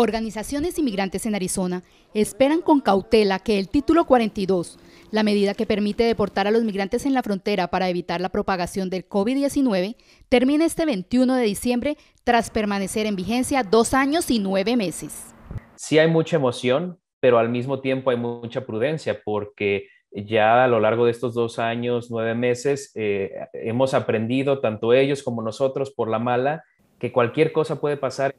Organizaciones inmigrantes en Arizona esperan con cautela que el título 42, la medida que permite deportar a los migrantes en la frontera para evitar la propagación del COVID-19, termine este 21 de diciembre tras permanecer en vigencia dos años y nueve meses. Sí hay mucha emoción, pero al mismo tiempo hay mucha prudencia porque ya a lo largo de estos dos años, nueve meses, eh, hemos aprendido tanto ellos como nosotros por la mala que cualquier cosa puede pasar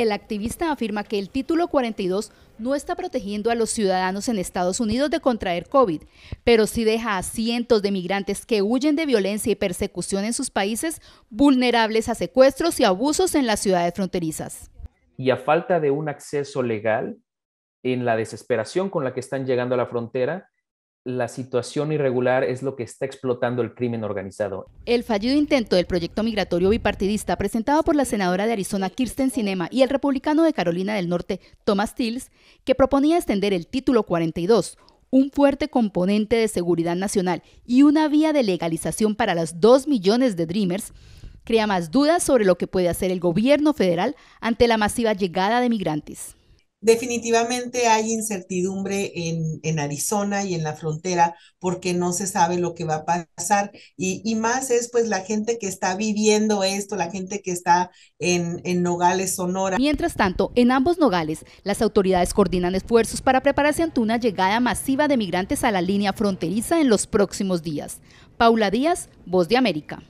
el activista afirma que el título 42 no está protegiendo a los ciudadanos en Estados Unidos de contraer COVID, pero sí deja a cientos de migrantes que huyen de violencia y persecución en sus países vulnerables a secuestros y abusos en las ciudades fronterizas. Y a falta de un acceso legal, en la desesperación con la que están llegando a la frontera, la situación irregular es lo que está explotando el crimen organizado. El fallido intento del proyecto migratorio bipartidista presentado por la senadora de Arizona Kirsten Sinema y el republicano de Carolina del Norte Thomas Tills, que proponía extender el título 42, un fuerte componente de seguridad nacional y una vía de legalización para los dos millones de Dreamers, crea más dudas sobre lo que puede hacer el gobierno federal ante la masiva llegada de migrantes. Definitivamente hay incertidumbre en, Arizona y en la frontera porque no se sabe lo que va a pasar y, más es pues la gente que está viviendo esto, la gente que está en, en, Nogales, Sonora. Mientras tanto, en ambos Nogales, las autoridades coordinan esfuerzos para prepararse ante una llegada masiva de migrantes a la línea fronteriza en los próximos días. Paula Díaz, Voz de América.